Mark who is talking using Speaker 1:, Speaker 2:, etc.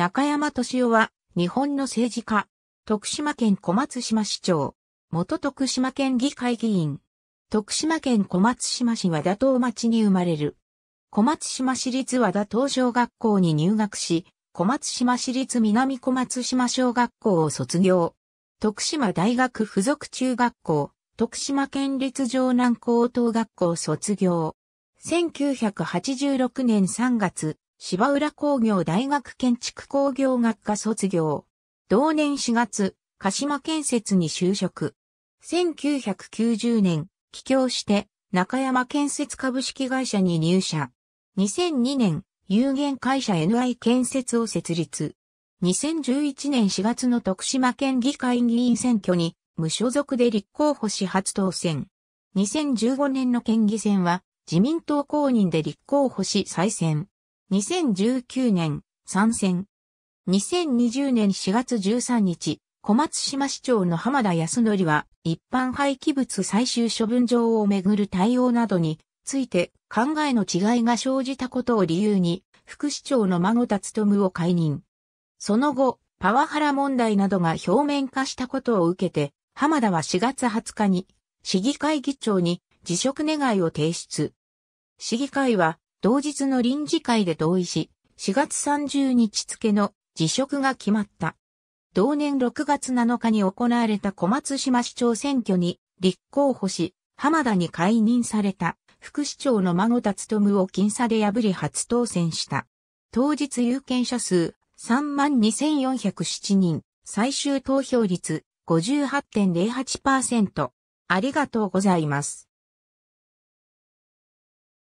Speaker 1: 中山敏夫は、日本の政治家、徳島県小松島市長、
Speaker 2: 元徳島県議会議員、徳島県小松島市和田東町に生まれる。小松島市立和田東小学校に入学し、小松島市立南小松島小学校を卒業。徳島大学附属中学校、徳島県立城南高等学校卒業。1986年3月、芝浦工業大学建築工業学科卒業。同年4月、鹿島建設に就職。1990年、帰郷して、中山建設株式会社に入社。2002年、有限会社 NI 建設を設立。2011年4月の徳島県議会議員選挙に、無所属で立候補し初当選。2015年の県議選は、自民党公認で立候補し再選。2019年、参戦。2020年4月13日、小松島市長の浜田康則は、一般廃棄物最終処分場をめぐる対応などについて考えの違いが生じたことを理由に、副市長の孫田務を解任。その後、パワハラ問題などが表面化したことを受けて、浜田は4月20日に、市議会議長に辞職願を提出。市議会は同日の臨時会で同意し、4月30日付の辞職が決まった。同年6月7日に行われた小松島市長選挙に立候補し、浜田に解任された副市長の孫田務を僅差で破り初当選した。当日有権者数32,407人、最終投票率58.08%。
Speaker 1: ありがとうございます。